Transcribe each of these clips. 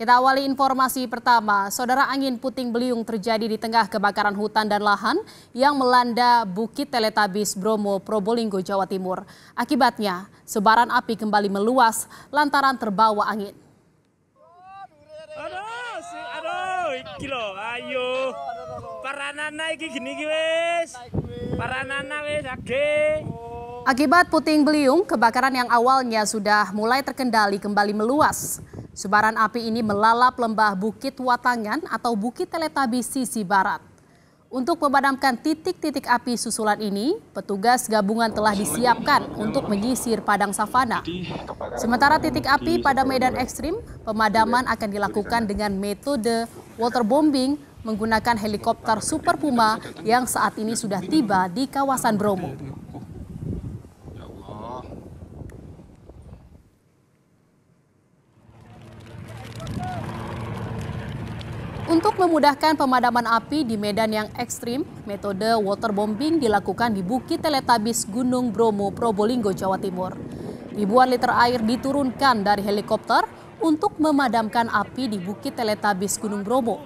Kita awali informasi pertama, saudara angin puting beliung terjadi di tengah kebakaran hutan dan lahan yang melanda Bukit Teletabis Bromo, Probolinggo, Jawa Timur. Akibatnya, sebaran api kembali meluas lantaran terbawa angin. Aduh, aduh, iki ayo. Paranana iki gini iki para nana wis oke. Akibat puting beliung, kebakaran yang awalnya sudah mulai terkendali kembali meluas. Sebaran api ini melalap lembah Bukit Watangan atau Bukit Teletabi sisi barat. Untuk memadamkan titik-titik api susulan ini, petugas gabungan telah disiapkan untuk menyisir padang savana. Sementara titik api pada medan ekstrim, pemadaman akan dilakukan dengan metode waterbombing menggunakan helikopter Super Puma yang saat ini sudah tiba di kawasan Bromo. Untuk memudahkan pemadaman api di medan yang ekstrim, metode waterbombing dilakukan di Bukit Teletabis Gunung Bromo, Probolinggo, Jawa Timur. Ribuan liter air diturunkan dari helikopter untuk memadamkan api di Bukit Teletabis Gunung Bromo.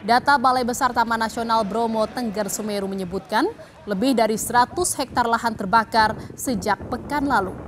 Data Balai Besar Taman Nasional Bromo Tengger Semeru menyebutkan lebih dari 100 hektar lahan terbakar sejak pekan lalu.